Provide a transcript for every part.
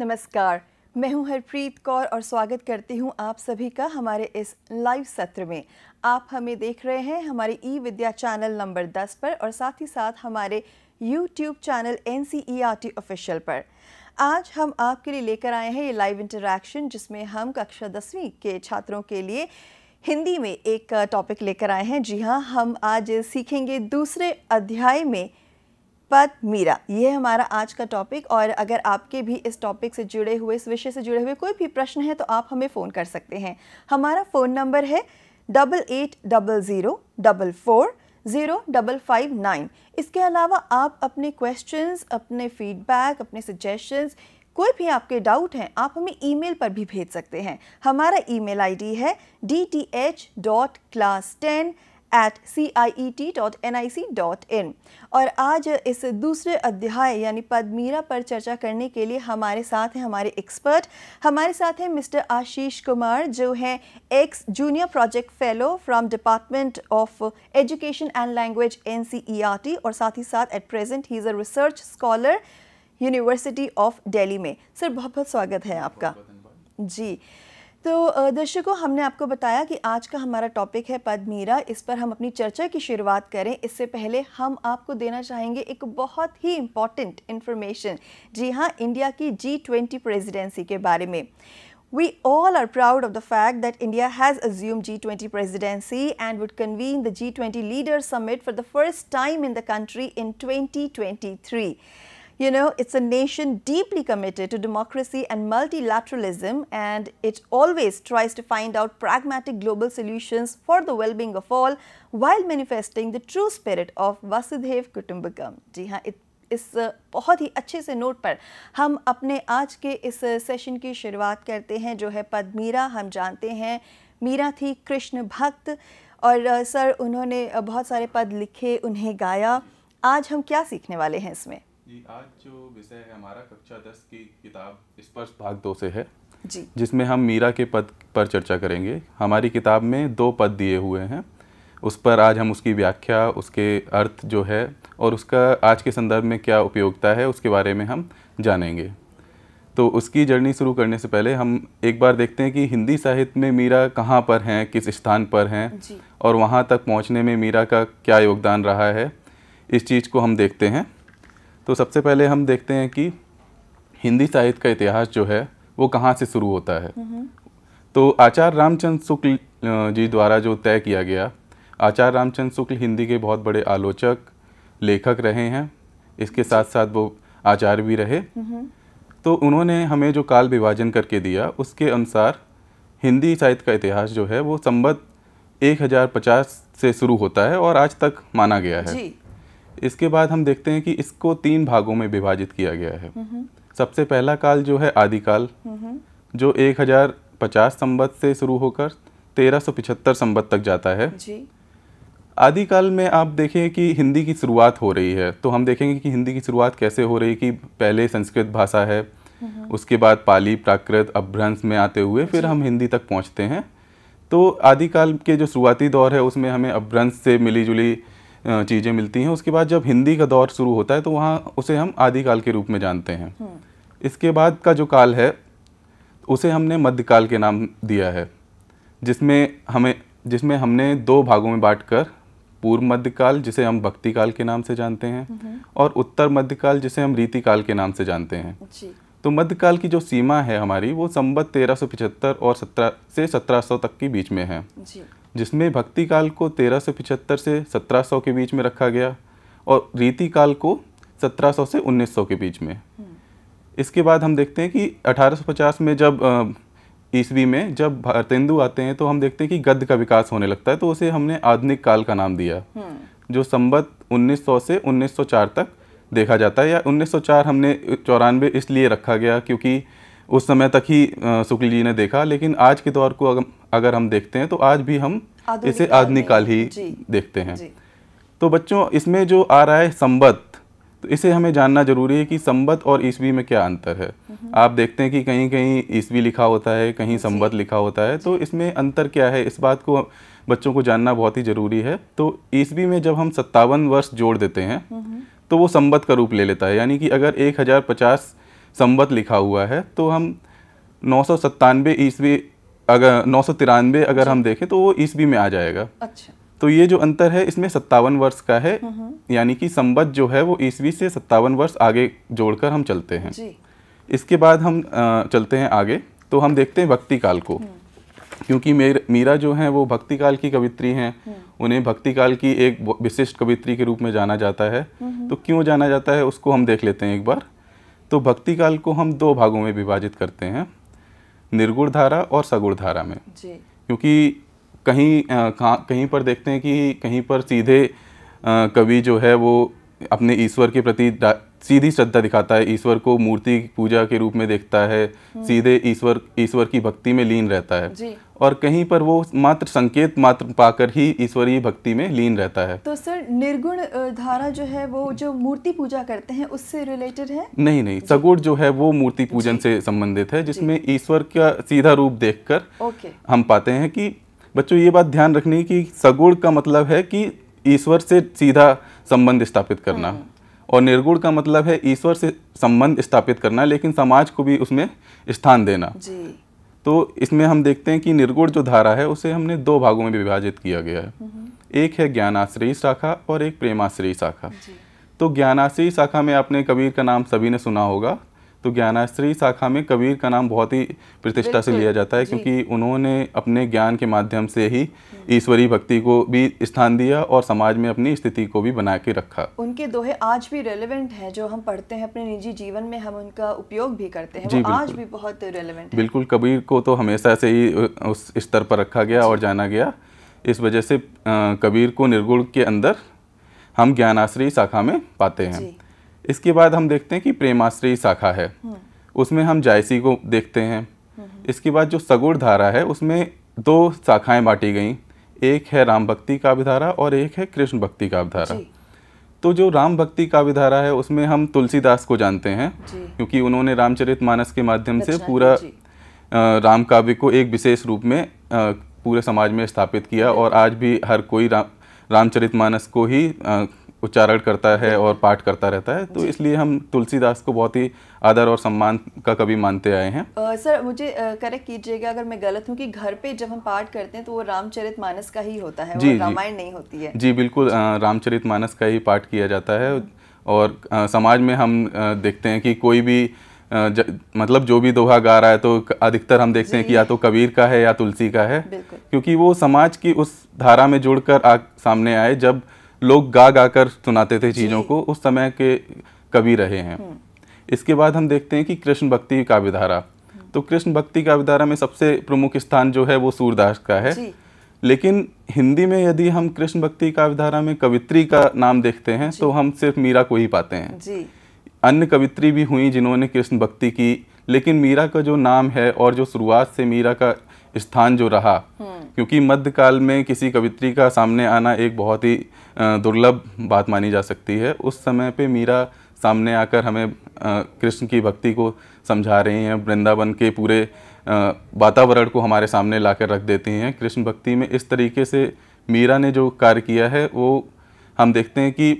नमस्कार मैं हूं हरप्रीत कौर और स्वागत करती हूं आप सभी का हमारे इस लाइव सत्र में आप हमें देख रहे हैं हमारे ई विद्या चैनल नंबर 10 पर और साथ ही साथ हमारे YouTube channel N C E R T official पर आज हम आपके लिए लेकर आए हैं ये लाइव इंटरेक्शन जिसमें हम कक्षा दसवीं के छात्रों के लिए हिंदी में एक टॉपिक लेकर आए हैं जी हाँ हम आज सीखेंगे दूसरे अध्याय में पद मीरा ये हमारा आज का टॉपिक और अगर आपके भी इस टॉपिक से जुड़े हुए इस विषय से जुड़े हुए कोई भी प्रश्न है तो आप हमें फ़ोन कर सकते हैं हमारा फ़ोन नंबर है double eight double zero double four zero double five nine इसके अलावा आप अपने क्वेश्चंस अपने फीडबैक अपने सजेशंस कोई भी आपके डाउट हैं आप हमें ईमेल पर भी भेज सकते हैं हमारा ईमेल आईडी है D T H dot class ten at C I E T dot N I C dot in और आज इस दूसरे अध्याय यानी पदमीरा पर चर्चा करने के लिए हमारे साथ हैं हमारे एक्सपर्ट हमारे साथ हैं मिस्टर आशीष कुमार जो हैं ex junior project fellow from department of education and language N C E R T और साथ ही साथ at present he is a research scholar university of Delhi में सर बहुत बहुत स्वागत है आपका जी तो दर्शकों हमने आपको बताया कि आज का हमारा टॉपिक है पद्मीरा इस पर हम अपनी चर्चा की शुरुआत करें इससे पहले हम आपको देना चाहेंगे एक बहुत ही इम्पॉर्टेंट इन्फॉर्मेशन जी हाँ इंडिया की जी ट्वेंटी प्रेजिडेंसी के बारे में We all are proud of the fact that India has assumed G20 presidency and would convene the G20 Leaders Summit for the first time in the country in 2023. You know, it's a nation deeply committed to democracy and multilateralism, and it always tries to find out pragmatic global solutions for the well being of all while manifesting the true spirit of Vasudhev Kutumbakam. जी हाँ is बहुत ही अच्छे से note पर हम अपने आज के इस session की शुरुआत करते हैं जो है पदमीरा हम जानते हैं मीरा थी कृष्ण भक्त और सर उन्होंने बहुत सारे पद लिखे उन्हें गाया आज हम क्या सीखने वाले हैं इसमें जी आज जो विषय है हमारा कक्षा दस की किताब स्पर्श भाग दो से है जी जिसमें हम मीरा के पद पर चर्चा करेंगे हमारी किताब में दो पद दिए हुए हैं उस पर आज हम उसकी व्याख्या उसके अर्थ जो है और उसका आज के संदर्भ में क्या उपयोगिता है उसके बारे में हम जानेंगे तो उसकी जर्नी शुरू करने से पहले हम एक बार देखते हैं कि हिंदी साहित्य में मीरा कहाँ पर हैं किस स्थान पर हैं और वहाँ तक पहुँचने में मीरा का क्या योगदान रहा है इस चीज़ को हम देखते हैं तो सबसे पहले हम देखते हैं कि हिंदी साहित्य का इतिहास जो है वो कहाँ से शुरू होता है तो आचार्य रामचंद्र शुक्ल जी द्वारा जो तय किया गया आचार्य रामचंद्र शुक्ल हिंदी के बहुत बड़े आलोचक लेखक रहे हैं इसके साथ साथ वो आचार्य भी रहे तो उन्होंने हमें जो काल विभाजन करके दिया उसके अनुसार हिंदी साहित्य का इतिहास जो है वो संबद्ध 1050 से शुरू होता है और आज तक माना गया है इसके बाद हम देखते हैं कि इसको तीन भागों में विभाजित किया गया है सबसे पहला काल जो है आदिकाल जो एक हजार पचास संबत से शुरू होकर तेरह सौ पिछहत्तर संबत तक जाता है आदिकाल में आप देखें कि हिंदी की शुरुआत हो रही है तो हम देखेंगे कि हिंदी की शुरुआत कैसे हो रही कि पहले संस्कृत भाषा है उसके बाद पाली प्राकृत अभ्रंश में आते हुए फिर हम हिंदी तक पहुँचते हैं तो आदिकाल के जो शुरुआती दौर है उसमें हमें अभ्रंश से मिली जुली चीज़ें मिलती हैं उसके बाद जब हिंदी का दौर शुरू होता है तो वहाँ उसे हम आदिकाल के रूप में जानते हैं हम्म। इसके बाद का जो काल है उसे हमने मध्यकाल के नाम दिया है जिसमें हमें जिसमें हमने दो भागों में बांटकर पूर्व मध्यकाल जिसे हम भक्ति काल के नाम से जानते हैं हम्म। और उत्तर मध्यकाल जिसे हम रीति काल के नाम से जानते हैं तो मध्यकाल की जो सीमा है हमारी वो संबत पिछहत्तर और सत्रह से 1700 तक के बीच में है जिसमें भक्ति काल को तेरह से सत्रह के बीच में रखा गया और रीति काल को सत्रह से उन्नीस के बीच में हम्म। इसके बाद हम देखते हैं कि 1850 में जब ईस्वी में जब भारतेंदु आते हैं तो हम देखते हैं कि गद्य का विकास होने लगता है तो उसे हमने आधुनिक काल का नाम दिया हम्म। जो संबत 1900 से 1904 तक देखा जाता है या 1904 हमने चौरानवे इसलिए रखा गया क्योंकि उस समय तक ही शुक्ल जी ने देखा लेकिन आज के दौर को अगर हम देखते हैं तो आज भी हम इसे आधुनिक काल ही देखते हैं तो बच्चों इसमें जो आ रहा है संबत तो इसे हमें जानना जरूरी है कि संबत और ईस्वी में क्या अंतर है हम्म। आप देखते हैं कि कहीं कहीं ईस्वी लिखा होता है कहीं संबत लिखा होता है तो इसमें अंतर क्या है इस बात को बच्चों को जानना बहुत ही ज़रूरी है तो ईस्वी में जब हम सत्तावन वर्ष जोड़ देते हैं हम्म। तो वो संबत का रूप ले लेता है यानी कि अगर एक हज़ार पचास संवत लिखा हुआ है तो हम नौ सौ सत्तानवे ईस्वी अगर नौ सौ तिरानवे अगर हम देखें तो वो ईस्वी में आ जाएगा अच्छा तो ये जो अंतर है इसमें सत्तावन वर्ष का है हम्म हम्म। यानी कि संबत जो है वो ईस्वी से सत्तावन वर्ष आगे जोड़कर हम चलते हैं जी। इसके बाद हम चलते हैं आगे तो हम देखते हैं भक्ति काल को हम्म। क्योंकि मेर मीरा जो है वो भक्ति काल की कवित्री हैं उन्हें भक्ति काल की एक विशिष्ट कवित्री के रूप में जाना जाता है तो क्यों जाना जाता है उसको हम देख लेते हैं एक बार तो भक्ति काल को हम दो भागों में विभाजित करते हैं निर्गुण धारा और सगुण धारा में क्योंकि कहीं आ, कहीं पर देखते हैं कि कहीं पर सीधे कवि जो है वो अपने ईश्वर के प्रति सीधी श्रद्धा दिखाता है ईश्वर को मूर्ति पूजा के रूप में देखता है हम्म। सीधे ईश्वर ईश्वर की भक्ति में लीन रहता है और कहीं पर वो मात्र संकेत मात्र पाकर ही ईश्वरीय भक्ति में लीन रहता है तो सर निर्गुण धारा जो है वो जो मूर्ति पूजा करते हैं उससे रिलेटेड है नहीं नहीं सगुण जो है वो मूर्ति पूजन से संबंधित है जिसमें ईश्वर का सीधा रूप देख कर हम पाते हैं कि बच्चों ये बात ध्यान रखनी कि सगुण का मतलब है कि ईश्वर से सीधा संबंध स्थापित करना हम्म। और निर्गुण का मतलब है ईश्वर से संबंध स्थापित करना लेकिन समाज को भी उसमें स्थान देना तो इसमें हम देखते हैं कि निर्गुण जो धारा है उसे हमने दो भागों में विभाजित किया गया है हम्म हम्म। एक है ज्ञानाश्रयी शाखा और एक प्रेमाश्रयी शाखा तो ज्ञानाश्रयी शाखा में आपने कबीर का नाम सभी ने सुना होगा तो ज्ञानाश्री शाखा में कबीर का नाम बहुत ही प्रतिष्ठा से लिया जाता है क्योंकि उन्होंने अपने ज्ञान के माध्यम से ही ईश्वरीय भक्ति को भी स्थान दिया और समाज में अपनी स्थिति को भी बना के रखा उनके दोहे आज भी रेलिवेंट हैं जो हम पढ़ते हैं अपने निजी जीवन में हम उनका उपयोग भी करते हैं वो आज भी बहुत रेलिवेंट बिल्कुल कबीर को तो हमेशा से ही उस स्तर पर रखा गया और जाना गया इस वजह से कबीर को निर्गुण के अंदर हम ज्ञानाश्री शाखा में पाते हैं इसके बाद हम देखते हैं कि प्रेमाश्रय शाखा है हम्म। उसमें हम जायसी को देखते हैं हम्म। इसके बाद जो सगुड़ धारा है उसमें दो शाखाएं बांटी गई एक है राम भक्ति काव्यधारा और एक है कृष्ण भक्ति काव्यधारा तो जो राम भक्ति काव्यधारा है उसमें हम तुलसीदास को जानते हैं क्योंकि उन्होंने रामचरित मानस के माध्यम से पूरा राम काव्य को एक विशेष रूप में पूरे समाज में स्थापित किया और आज भी हर कोई राम रामचरित मानस को ही उच्चारण करता है और पाठ करता रहता है तो इसलिए हम तुलसीदास को बहुत ही आदर और सम्मान का कभी मानते आए हैं आ, सर मुझे करेक्ट कीजिएगा अगर मैं गलत हूँ कि घर पे जब हम पाठ करते हैं तो वो रामचरित मानस का ही होता है जी रामायण नहीं होती है जी बिल्कुल रामचरित मानस का ही पाठ किया जाता है हम्म। और समाज में हम देखते हैं कि कोई भी ज, मतलब जो भी दोहा गा रहा है तो अधिकतर हम देखते हैं कि या तो कबीर का है या तुलसी का है क्योंकि वो समाज की उस धारा में जुड़कर सामने आए जब लोग गा गा कर सुनाते थे चीज़ों को उस समय के कवि रहे हैं हम्म। इसके बाद हम देखते हैं कि कृष्ण भक्ति काव्यधारा हम्म। तो कृष्ण भक्ति काव्यधारा में सबसे प्रमुख स्थान जो है वो सूरदास का है लेकिन हिंदी में यदि हम कृष्ण भक्ति काव्यधारा में कवित्री का नाम देखते हैं तो हम सिर्फ मीरा को ही पाते हैं जी। अन्य कवित्री भी हुई जिन्होंने कृष्ण भक्ति की लेकिन मीरा का जो नाम है और जो शुरुआत से मीरा का स्थान जो रहा हम्म। क्योंकि मध्यकाल में किसी कवित्री का सामने आना एक बहुत ही दुर्लभ बात मानी जा सकती है उस समय पे मीरा सामने आकर हमें कृष्ण की भक्ति को समझा रही हैं वृंदावन के पूरे वातावरण को हमारे सामने ला रख देती हैं कृष्ण भक्ति में इस तरीके से मीरा ने जो कार्य किया है वो हम देखते हैं कि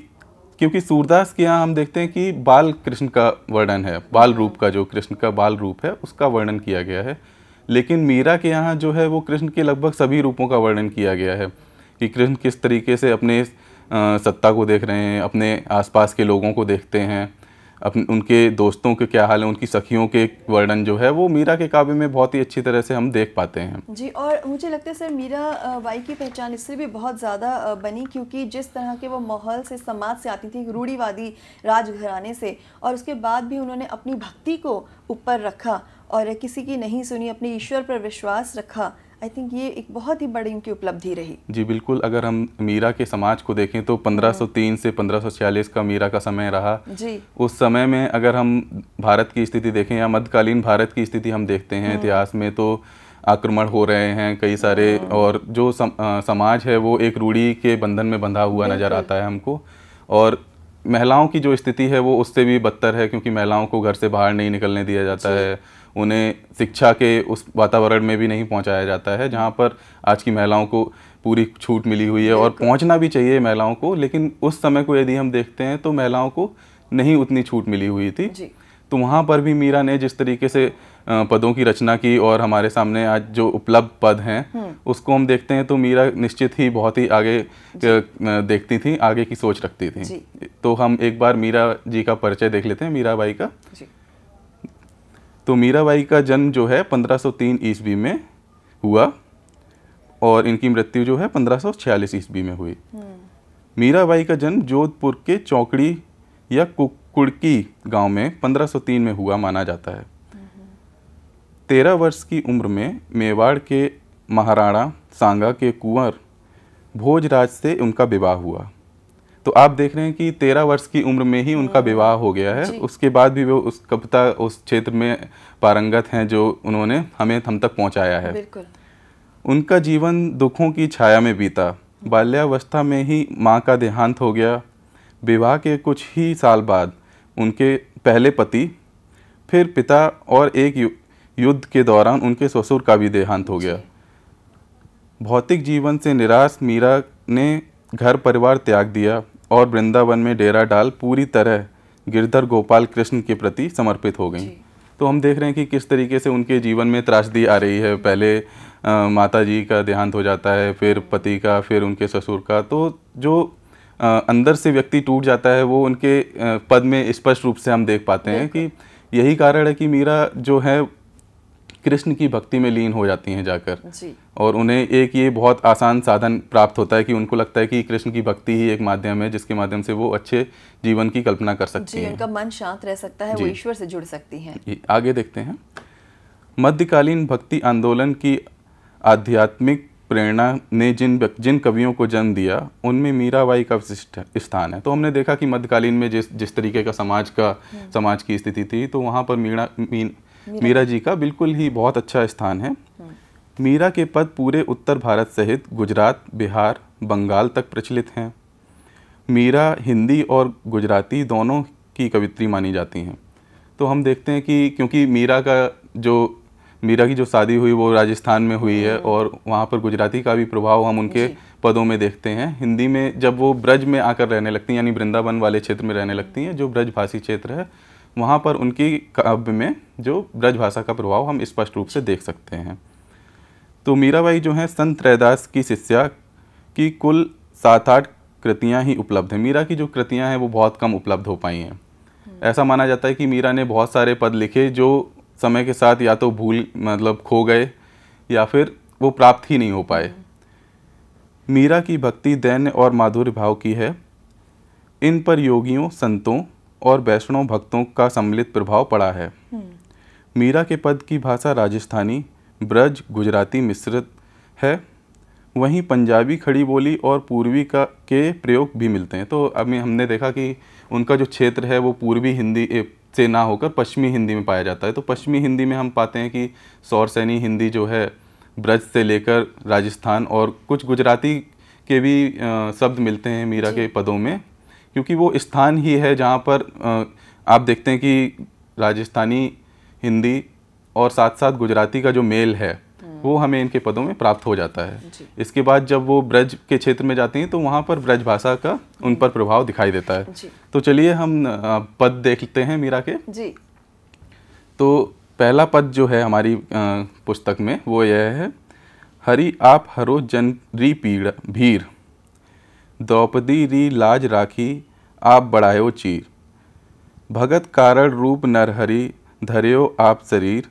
क्योंकि सूरदास के यहाँ हम देखते हैं कि बाल कृष्ण का वर्णन है बाल रूप का जो कृष्ण का बाल रूप है उसका वर्णन किया गया है लेकिन मीरा के यहाँ जो है वो कृष्ण के लगभग सभी रूपों का वर्णन किया गया है कि कृष्ण किस तरीके से अपने सत्ता को देख रहे हैं अपने आसपास के लोगों को देखते हैं अपने उनके दोस्तों के क्या हाल है उनकी सखियों के वर्णन जो है वो मीरा के काव्य में बहुत ही अच्छी तरह से हम देख पाते हैं जी और मुझे लगता है सर मीरा बाई की पहचान इससे भी बहुत ज़्यादा बनी क्योंकि जिस तरह के वो माहौल से समाज से आती थी रूढ़ीवादी राजघराने से और उसके बाद भी उन्होंने अपनी भक्ति को ऊपर रखा और किसी की नहीं सुनी अपने ईश्वर पर विश्वास रखा आई थिंक ये एक बहुत ही बड़ी उनकी उपलब्धि रही जी बिल्कुल अगर हम मीरा के समाज को देखें तो 1503 हाँ। से 1546 का मीरा का समय रहा जी उस समय में अगर हम भारत की स्थिति देखें या मध्यकालीन भारत की स्थिति हम देखते हैं हाँ। इतिहास में तो आक्रमण हो रहे हैं कई सारे हाँ। और जो सम, आ, समाज है वो एक रूढ़ी के बंधन में बंधा हुआ नज़र आता है हमको और महिलाओं की जो स्थिति है वो उससे भी बदतर है क्योंकि महिलाओं को घर से बाहर नहीं निकलने दिया जाता है उन्हें शिक्षा के उस वातावरण में भी नहीं पहुंचाया जाता है जहां पर आज की महिलाओं को पूरी छूट मिली हुई है और पहुंचना भी चाहिए महिलाओं को लेकिन उस समय को यदि हम देखते हैं तो महिलाओं को नहीं उतनी छूट मिली हुई थी तो वहाँ पर भी मीरा ने जिस तरीके से पदों की रचना की और हमारे सामने आज जो उपलब्ध पद हैं हम्म। उसको हम देखते हैं तो मीरा निश्चित ही बहुत ही आगे देखती थी आगे की सोच रखती थी तो हम एक बार मीरा जी का परिचय देख लेते हैं मीरा बाई का जी। तो मीराबाई का जन्म जो है 1503 ईस्वी में हुआ और इनकी मृत्यु जो है 1546 ईस्वी में हुई हम्म। मीराबाई का जन्म जोधपुर के चौकड़ी या कुकुड़की गांव में 1503 में हुआ माना जाता है हम्म। तेरह वर्ष की उम्र में मेवाड़ के महाराणा सांगा के कुंवर भोजराज से उनका विवाह हुआ तो आप देख रहे हैं कि तेरह वर्ष की उम्र में ही उनका हम्म। विवाह हो गया है उसके बाद भी वो उस कविता उस क्षेत्र में पारंगत हैं जो उन्होंने हमें हम तक पहुंचाया है उनका जीवन दुखों की छाया में बीता हम्म। बाल्यावस्था में ही माँ का देहांत हो गया विवाह के कुछ ही साल बाद उनके पहले पति फिर पिता और एक यु, युद्ध के दौरान उनके ससुर का भी देहांत हो गया भौतिक जीवन से निराश मीरा ने घर परिवार त्याग दिया और वृंदावन में डेरा डाल पूरी तरह गिरधर गोपाल कृष्ण के प्रति समर्पित हो गई तो हम देख रहे हैं कि किस तरीके से उनके जीवन में त्रासदी आ रही है पहले आ, माता जी का देहांत हो जाता है फिर पति का फिर उनके ससुर का तो जो आ, अंदर से व्यक्ति टूट जाता है वो उनके आ, पद में स्पष्ट रूप से हम देख पाते हैं कि यही कारण है कि मीरा जो है कृष्ण की भक्ति में लीन हो जाती हैं जाकर जी। और उन्हें एक ये बहुत आसान साधन प्राप्त होता है कि उनको लगता है कि कृष्ण की भक्ति ही एक माध्यम है जिसके माध्यम से वो अच्छे जीवन की कल्पना कर सकती हैं उनका मन शांत रह सकता है वो ईश्वर से जुड़ सकती हैं आगे देखते हैं मध्यकालीन भक्ति आंदोलन की आध्यात्मिक प्रेरणा ने जिन जिन कवियों को जन्म दिया उनमें मीराबाई का विशिष्ट स्थान है तो हमने देखा कि मध्यकालीन में जिस जिस तरीके का समाज का हम्म। समाज की स्थिति थी तो वहाँ पर मीरा मीरा जी का बिल्कुल ही बहुत अच्छा स्थान है मीरा के पद पूरे उत्तर भारत सहित गुजरात बिहार बंगाल तक प्रचलित हैं मीरा हिंदी और गुजराती दोनों की कवित्री मानी जाती हैं तो हम देखते हैं कि क्योंकि मीरा का जो मीरा की जो शादी हुई वो राजस्थान में हुई है हम्म। और वहाँ पर गुजराती का भी प्रभाव हम उनके पदों में देखते हैं हिंदी में जब वो ब्रज में आकर रहने लगती हैं यानी वृंदावन वाले क्षेत्र में रहने लगती हैं जो ब्रजभाषी क्षेत्र है वहाँ पर उनकी काव्य में जो ब्रजभाषा का प्रभाव हम स्पष्ट रूप से देख सकते हैं तो मीराबाई जो हैं संत रैदास की शिष्या की कुल सात आठ कृतियाँ ही उपलब्ध हैं मीरा की जो कृतियाँ हैं वो बहुत कम उपलब्ध हो पाई हैं हम्म। ऐसा माना जाता है कि मीरा ने बहुत सारे पद लिखे जो समय के साथ या तो भूल मतलब खो गए या फिर वो प्राप्त ही नहीं हो पाए मीरा की भक्ति दैन्य और माधुर्य भाव की है इन पर योगियों संतों और वैष्णव भक्तों का सम्मिलित प्रभाव पड़ा है मीरा के पद की भाषा राजस्थानी ब्रज गुजराती मिश्रित है वहीं पंजाबी खड़ी बोली और पूर्वी का के प्रयोग भी मिलते हैं तो अभी हमने देखा कि उनका जो क्षेत्र है वो पूर्वी हिंदी से ना होकर पश्चिमी हिंदी में पाया जाता है तो पश्चिमी हिंदी में हम पाते हैं कि सौरसैनी हिंदी जो है ब्रज से लेकर राजस्थान और कुछ गुजराती के भी शब्द मिलते हैं मीरा के पदों में क्योंकि वो स्थान ही है जहाँ पर आप देखते हैं कि राजस्थानी हिंदी और साथ साथ गुजराती का जो मेल है हम्म। वो हमें इनके पदों में प्राप्त हो जाता है इसके बाद जब वो ब्रज के क्षेत्र में जाते हैं तो वहाँ पर ब्रज भाषा का उन पर प्रभाव दिखाई देता है तो चलिए हम पद देखते हैं मीरा के जी तो पहला पद जो है हमारी पुस्तक में वो यह है हरि आप हरो जन री भीड़ द्रौपदी री लाज राखी आप बढ़ायो चीर भगत कारण रूप नरहरि धरयो आप शरीर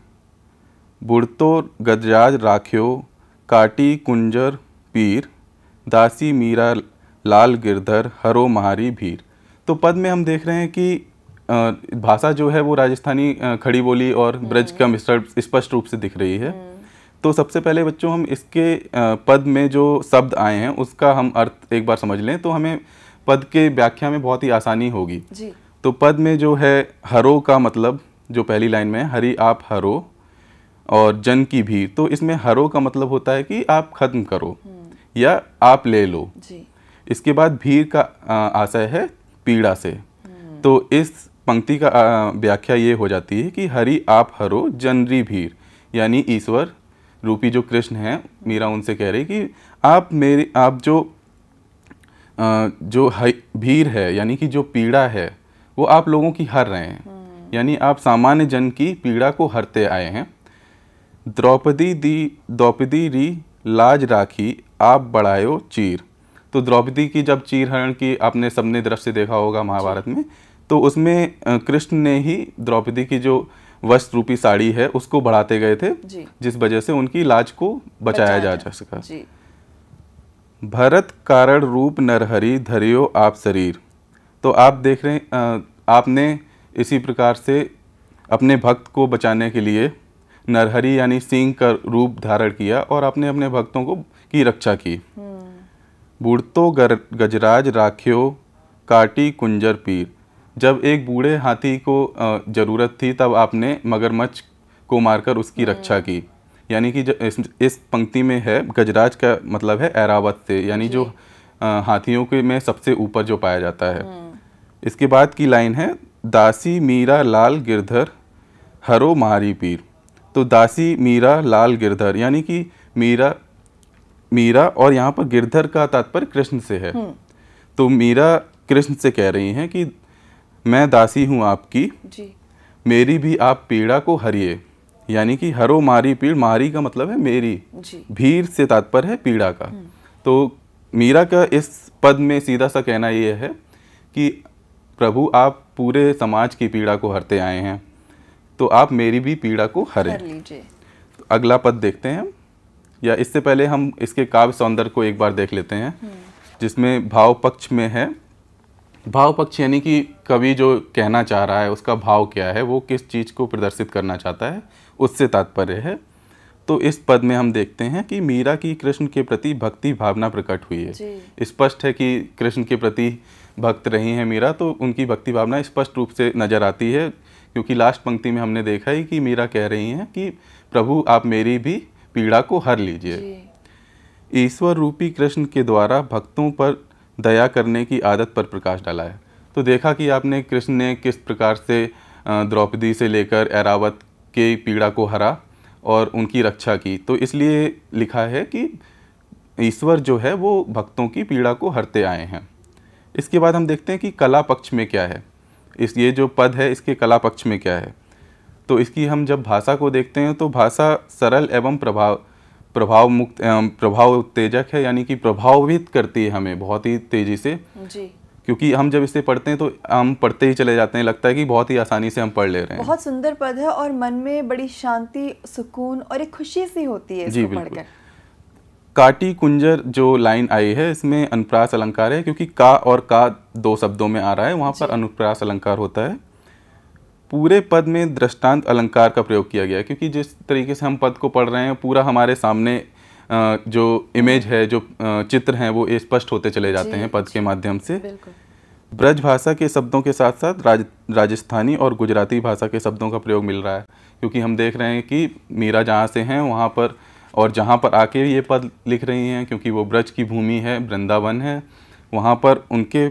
बुढ़तो गजराज राख्यो काटी कुंजर पीर दासी मीरा लाल गिरधर हरो महारी भीर तो पद में हम देख रहे हैं कि भाषा जो है वो राजस्थानी खड़ी बोली और ब्रज हम्म। का मिश्रण स्पष्ट रूप से दिख रही है हम्म। तो सबसे पहले बच्चों हम इसके पद में जो शब्द आए हैं उसका हम अर्थ एक बार समझ लें तो हमें पद के व्याख्या में बहुत ही आसानी होगी जी तो पद में जो है हरो का मतलब जो पहली लाइन में है हरी आप हरो और जन की भी तो इसमें हरो का मतलब होता है कि आप ख़त्म करो हम्म। या आप ले लो जी। इसके बाद भीड़ का आशय है पीड़ा से हम्म। तो इस पंक्ति का व्याख्या ये हो जाती है कि हरी आप हरो जनरी भीड़ यानी ईश्वर रूपी जो कृष्ण हैं मीरा उनसे कह रही कि आप मेरे आप जो आ, जो भीड़ है यानी कि जो पीड़ा है वो आप लोगों की हर रहे हैं हम्म। यानी आप सामान्य जन की पीड़ा को हरते आए हैं द्रौपदी दी द्रौपदी री लाज राखी आप बढ़ायो चीर तो द्रौपदी की जब चीर हरण की आपने सबने दृश्य देखा होगा महाभारत में तो उसमें कृष्ण ने ही द्रौपदी की जो वस्त्र रूपी साड़ी है उसको बढ़ाते गए थे जिस वजह से उनकी लाज को बचाया जा, जा सका भरत कारण रूप नरहरी धरियो आप शरीर तो आप देख रहे हैं आपने इसी प्रकार से अपने भक्त को बचाने के लिए नरहरी यानी सिंह का रूप धारण किया और आपने अपने भक्तों को की रक्षा की हम्म। बूढ़तो गजराज राख्यो काटी कुंजर पीर जब एक बूढ़े हाथी को ज़रूरत थी तब आपने मगरमच्छ को मारकर उसकी हम्म। रक्षा की यानी कि इस, इस पंक्ति में है गजराज का मतलब है एरावत से यानी जो हाथियों के में सबसे ऊपर जो पाया जाता है हम्म। इसके बाद की लाइन है दासी मीरा लाल गिरधर हरो मारी पीर तो दासी मीरा लाल गिरधर यानी कि मीरा मीरा और यहाँ पर गिरधर का तात्पर्य कृष्ण से है हम्म। तो मीरा कृष्ण से कह रही हैं कि मैं दासी हूँ आपकी जी मेरी भी आप पीड़ा को हरिए यानी कि हरो मारी पीड़ मारी का मतलब है मेरी भीड़ से तात्पर्य है पीड़ा का हम्म। तो मीरा का इस पद में सीधा सा कहना ये है कि प्रभु आप पूरे समाज की पीड़ा को हरते आए हैं तो आप मेरी भी पीड़ा को हरें तो अगला पद देखते हैं या इससे पहले हम इसके काव्य सौंदर्य को एक बार देख लेते हैं हम्म। जिसमें भाव पक्ष में है भाव पक्ष यानी कि कवि जो कहना चाह रहा है उसका भाव क्या है वो किस चीज़ को प्रदर्शित करना चाहता है उससे तात्पर्य है तो इस पद में हम देखते हैं कि मीरा की कृष्ण के प्रति भक्ति भावना प्रकट हुई है स्पष्ट है कि कृष्ण के प्रति भक्त रही हैं मीरा तो उनकी भक्ति भावना स्पष्ट रूप से नज़र आती है क्योंकि लास्ट पंक्ति में हमने देखा है कि मीरा कह रही हैं कि प्रभु आप मेरी भी पीड़ा को हर लीजिए ईश्वर रूपी कृष्ण के द्वारा भक्तों पर दया करने की आदत पर प्रकाश डाला है तो देखा कि आपने कृष्ण ने किस प्रकार से द्रौपदी से लेकर ऐरावत के पीड़ा को हरा और उनकी रक्षा की तो इसलिए लिखा है कि ईश्वर जो है वो भक्तों की पीड़ा को हरते आए हैं इसके बाद हम देखते हैं कि कला पक्ष में क्या है इस ये जो पद है इसके कला पक्ष में क्या है तो इसकी हम जब भाषा को देखते हैं तो भाषा सरल एवं प्रभाव प्रभाव मुक्त प्रभाव उत्तेजक है यानी कि प्रभावित करती है हमें बहुत ही तेज़ी से जी क्योंकि हम जब इसे पढ़ते हैं तो हम पढ़ते ही चले जाते हैं लगता है कि बहुत ही आसानी से हम पढ़ ले रहे हैं बहुत सुंदर पद है और मन में बड़ी शांति सुकून और एक खुशी सी होती है जी बिल्कुल काटी कुंजर जो लाइन आई है इसमें अनुप्रास अलंकार है क्योंकि का और का दो शब्दों में आ रहा है वहाँ पर अनुप्रास अलंकार होता है पूरे पद में दृष्टांत अलंकार का प्रयोग किया गया है क्योंकि जिस तरीके से हम पद को पढ़ रहे हैं पूरा हमारे सामने जो इमेज है जो चित्र हैं वो स्पष्ट होते चले जाते हैं पद के माध्यम से ब्रज भाषा के शब्दों के साथ साथ राज, राजस्थानी और गुजराती भाषा के शब्दों का प्रयोग मिल रहा है क्योंकि हम देख रहे हैं कि मीरा जहाँ से हैं वहाँ पर और जहाँ पर आके ये पद लिख रही हैं क्योंकि वो ब्रज की भूमि है वृंदावन है वहाँ पर उनके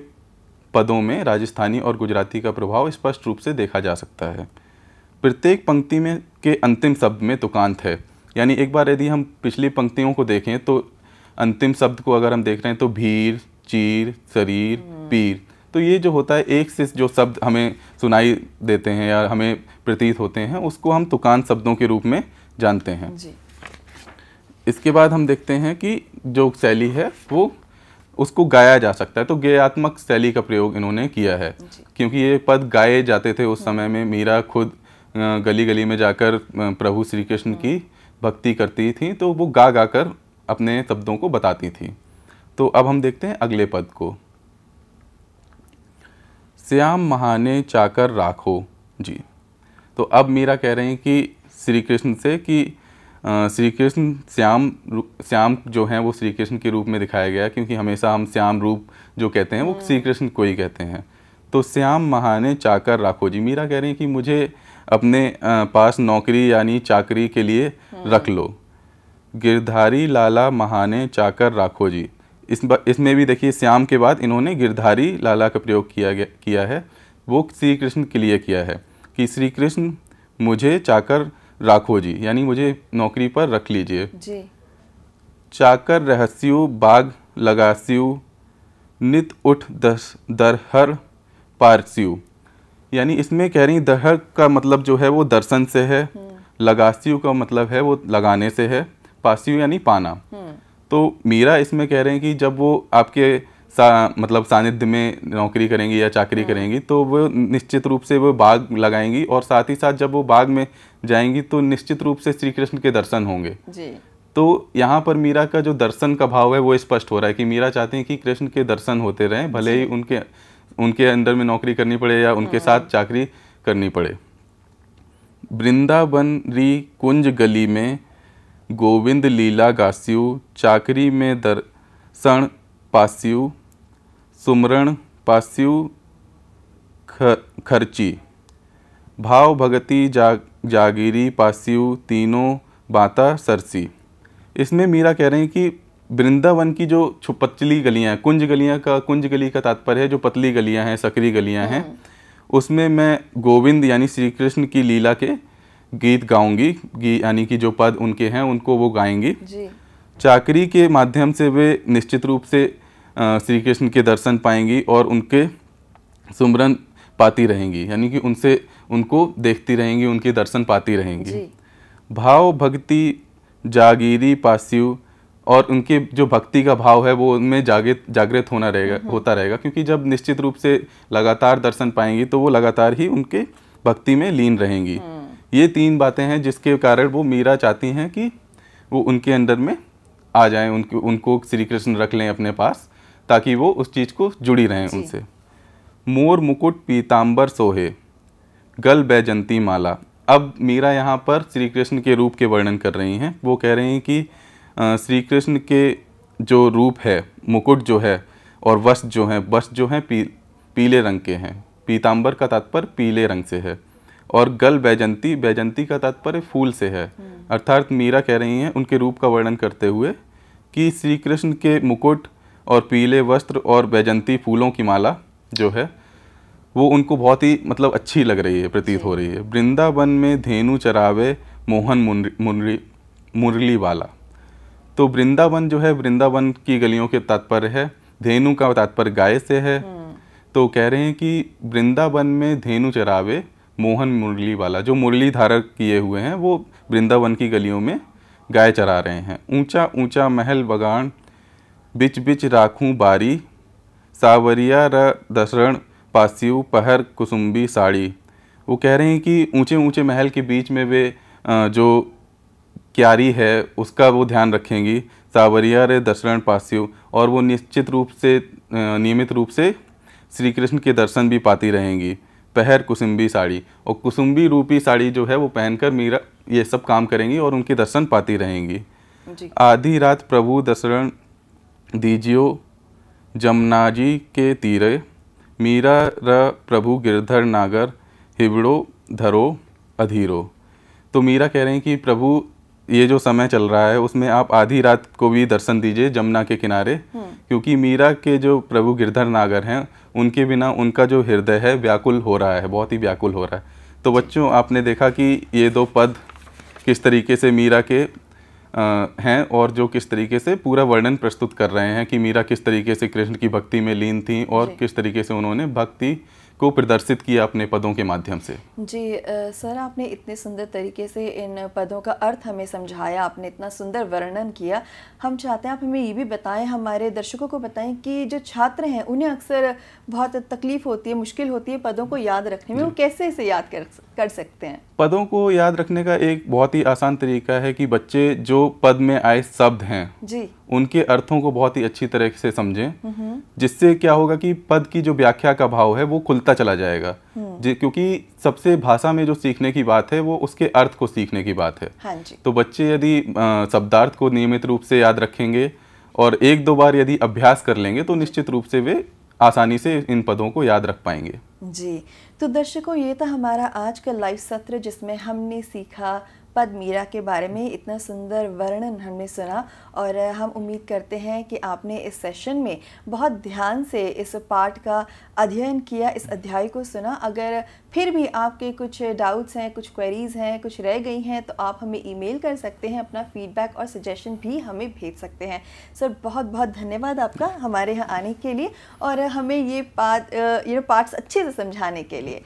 पदों में राजस्थानी और गुजराती का प्रभाव स्पष्ट रूप से देखा जा सकता है प्रत्येक पंक्ति में के अंतिम शब्द में तुकांत है यानी एक बार यदि हम पिछली पंक्तियों को देखें तो अंतिम शब्द को अगर हम देख रहे हैं तो भीड़ चीर शरीर हम्म। पीर तो ये जो होता है एक से जो शब्द हमें सुनाई देते हैं या हमें प्रतीत होते हैं उसको हम तुकान शब्दों के रूप में जानते हैं जी। इसके बाद हम देखते हैं कि जो शैली है वो उसको गाया जा सकता है तो गेयात्मक शैली का प्रयोग इन्होंने किया है क्योंकि ये पद गाए जाते थे उस समय में मीरा खुद गली गली में जाकर प्रभु श्री कृष्ण की भक्ति करती थी तो वो गा गा कर अपने शब्दों को बताती थी तो अब हम देखते हैं अगले पद को श्याम महाने चाकर राखो जी तो अब मीरा कह रही हैं कि श्री कृष्ण से कि श्री कृष्ण श्याम श्याम जो हैं वो श्री कृष्ण के रूप में दिखाया गया क्योंकि हमेशा हम श्याम रूप जो कहते हैं वो हाँ। श्री कृष्ण को ही कहते हैं तो श्याम महाने चाकर राखो जी मीरा कह रही है कि मुझे अपने पास नौकरी यानी चाकरी के लिए हाँ। रख लो गिरधारी लाला महाने चाकर राखो जी इस इसमें भी देखिए श्याम के बाद इन्होंने गिरधारी लाला का प्रयोग किया गया किया है वो श्री कृष्ण के लिए किया है कि श्री कृष्ण मुझे चाकर राखो जी यानी मुझे नौकरी पर रख लीजिए चाकर रहस्यु बाग लगास्यु नित उठ दस दरहर पारस्यु यानी इसमें कह रही दहर का मतलब जो है वो दर्शन से है हम्म। लगास्यु का मतलब है वो लगाने से है पास्यु यानी पाना हम्म। तो मीरा इसमें कह रहे हैं कि जब वो आपके सा, मतलब सानिध्य में नौकरी करेंगी या चाकरी हाँ। करेंगी तो वो निश्चित रूप से वो बाग लगाएंगी और साथ ही साथ जब वो बाग में जाएंगी तो निश्चित रूप से श्री कृष्ण के दर्शन होंगे जी तो यहाँ पर मीरा का जो दर्शन का भाव है वो स्पष्ट हो रहा है कि मीरा चाहते हैं कि कृष्ण के दर्शन होते रहें भले ही उनके उनके अंदर में नौकरी करनी पड़े या उनके हाँ। साथ चाकरी करनी पड़े वृंदावन री कुंज गली में गोविंद लीला गास्यू चाकरी में दर्शन पास्यू सुमरण पास्यु ख, खर्ची भाव भगती जा, जागीरी पास्यु तीनों बाता सरसी इसमें मीरा कह रहे हैं कि वृंदावन की जो पतली गलियां हैं कुंज गलियां का कुंज गली का तात्पर्य है जो पतली गलियां हैं सकरी गलियां हैं हम्म। उसमें मैं गोविंद यानी श्री कृष्ण की लीला के गीत गाऊंगी गी, यानी कि जो पद उनके हैं उनको वो गाएंगी चाकरी के माध्यम से वे निश्चित रूप से श्री कृष्ण के दर्शन पाएंगी और उनके सुमरन पाती रहेंगी यानी कि उनसे उनको देखती रहेंगी उनके दर्शन पाती रहेंगी भाव भक्ति जागीरी पास्यु और उनके जो भक्ति का भाव है वो उनमें जागृत जागृत होना रहेगा हम्म। होता रहेगा क्योंकि जब निश्चित रूप से लगातार दर्शन पाएंगी तो वो लगातार ही उनके भक्ति में लीन रहेंगी हम्म। ये तीन बातें हैं जिसके कारण वो मीरा चाहती हैं कि वो उनके अंडर में आ जाएं उनको उनको श्री कृष्ण रख लें अपने पास ताकि वो उस चीज़ को जुड़ी रहें उनसे मोर मुकुट पीताम्बर सोहे गल बैजंती माला अब मीरा यहाँ पर श्री कृष्ण के रूप के वर्णन कर रही हैं वो कह रही हैं कि श्री कृष्ण के जो रूप है मुकुट जो है और वस्त्र जो हैं वस्त्र जो हैं पी पीले रंग के हैं पीताम्बर का तात्पर्य पीले रंग से है और गल बैजंती बैजंती का तात्पर्य फूल से है हम्म। अर्थात मीरा कह रही हैं उनके रूप का वर्णन करते हुए कि श्री कृष्ण के मुकुट और पीले वस्त्र और बैजंती फूलों की माला जो है वो उनको बहुत ही मतलब अच्छी लग रही है प्रतीत हो रही है वृंदावन में धेनु चरावे मोहन मुरली मुनरी मुरली वाला तो वृंदावन जो है वृंदावन की गलियों के तात्पर्य है धेनु का तात्पर्य गाय से है हम्म। तो कह रहे हैं कि वृंदावन में धेनु चरावे मोहन मुरली वाला जो मुरली धारक किए हुए हैं वो वृंदावन की गलियों में गाय चरा रहे हैं ऊंचा ऊंचा महल बगान बिच बिच राखू बारी सावरिया र दशरण पासीव पहर कुसुम्बी साड़ी वो कह रहे हैं कि ऊंचे ऊंचे महल के बीच में वे जो क्यारी है उसका वो ध्यान रखेंगी सावरिया रे दशरण पासीव और वो निश्चित रूप से नियमित रूप से श्री कृष्ण के दर्शन भी पाती रहेंगी पहर कुसुम्बी साड़ी और कुसुम्बी रूपी साड़ी जो है वो पहनकर मीरा ये सब काम करेंगी और उनके दर्शन पाती रहेंगी आधी रात प्रभु दशरण दीजियो जमनाजी के तीरे मीरा र प्रभु गिरधर नागर हिबड़ो धरो अधीरो तो मीरा कह रहे हैं कि प्रभु ये जो समय चल रहा है उसमें आप आधी रात को भी दर्शन दीजिए जमुना के किनारे हम्म। क्योंकि मीरा के जो प्रभु गिरधर नागर हैं उनके बिना उनका जो हृदय है व्याकुल हो रहा है बहुत ही व्याकुल हो रहा है तो बच्चों आपने देखा कि ये दो पद किस तरीके से मीरा के हैं और जो किस तरीके से पूरा वर्णन प्रस्तुत कर रहे हैं कि मीरा किस तरीके से कृष्ण की भक्ति में लीन थी और किस तरीके से उन्होंने भक्ति को प्रदर्शित किया अपने पदों के माध्यम से जी आ, सर आपने इतने सुंदर तरीके से इन पदों का अर्थ हमें समझाया आपने इतना सुंदर वर्णन किया हम चाहते हैं आप हमें ये भी बताएं हमारे दर्शकों को बताएं कि जो छात्र हैं उन्हें अक्सर बहुत तकलीफ़ होती है मुश्किल होती है पदों को याद रखने में वो कैसे इसे याद कर, कर सकते हैं पदों को याद रखने का एक बहुत ही आसान तरीका है कि बच्चे जो पद में आए शब्द हैं जी उनके अर्थों को बहुत ही अच्छी तरह से समझें हम्म। जिससे क्या होगा कि पद की जो व्याख्या का भाव है वो खुलता चला जाएगा हम्म। क्योंकि सबसे भाषा में जो सीखने की बात है वो उसके अर्थ को सीखने की बात है हाँ जी। तो बच्चे यदि शब्दार्थ को नियमित रूप से याद रखेंगे और एक दो बार यदि अभ्यास कर लेंगे तो निश्चित रूप से वे आसानी से इन पदों को याद रख पाएंगे जी तो दर्शकों ये था हमारा आज का लाइव सत्र जिसमें हमने सीखा पद मीरा के बारे में इतना सुंदर वर्णन हमने सुना और हम उम्मीद करते हैं कि आपने इस सेशन में बहुत ध्यान से इस पाठ का अध्ययन किया इस अध्याय को सुना अगर फिर भी आपके कुछ डाउट्स हैं कुछ क्वेरीज़ हैं कुछ रह गई हैं तो आप हमें ईमेल कर सकते हैं अपना फीडबैक और सजेशन भी हमें भेज सकते हैं सर बहुत बहुत धन्यवाद आपका हमारे यहाँ आने के लिए और हमें ये पाठ ये पार्ट्स अच्छे से समझाने के लिए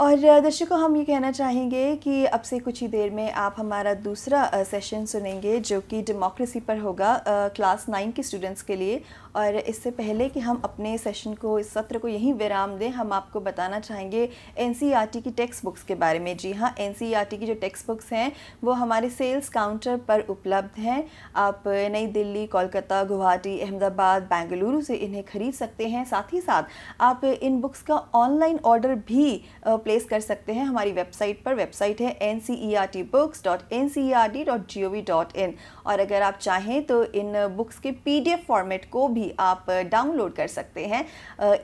और दर्शकों हम ये कहना चाहेंगे कि अब से कुछ ही देर में आप हमारा दूसरा सेशन सुनेंगे जो कि डेमोक्रेसी पर होगा क्लास नाइन के स्टूडेंट्स के लिए और इससे पहले कि हम अपने सेशन को इस सत्र को यहीं विराम दें हम आपको बताना चाहेंगे एन e की टेक्स्ट बुक्स के बारे में जी हाँ एन e की जो टेक्स्ट बुक्स हैं वो हमारे सेल्स काउंटर पर उपलब्ध हैं आप नई दिल्ली कोलकाता गुवाहाटी अहमदाबाद बेंगलुरु से इन्हें खरीद सकते हैं साथ ही साथ आप इन बुक्स का ऑनलाइन ऑर्डर भी प्लेस कर सकते हैं हमारी वेबसाइट पर वेबसाइट है N C E R T books dot N C E R T dot G O V dot in और अगर आप चाहें तो इन बुक्स के पी डी एफ फॉर्मेट को भी भी आप डाउनलोड कर सकते हैं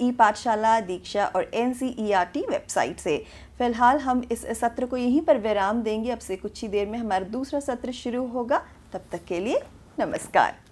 ई पाठशाला दीक्षा और एन वेबसाइट से फिलहाल हम इस सत्र को यहीं पर विराम देंगे अब से कुछ ही देर में हमारा दूसरा सत्र शुरू होगा तब तक के लिए नमस्कार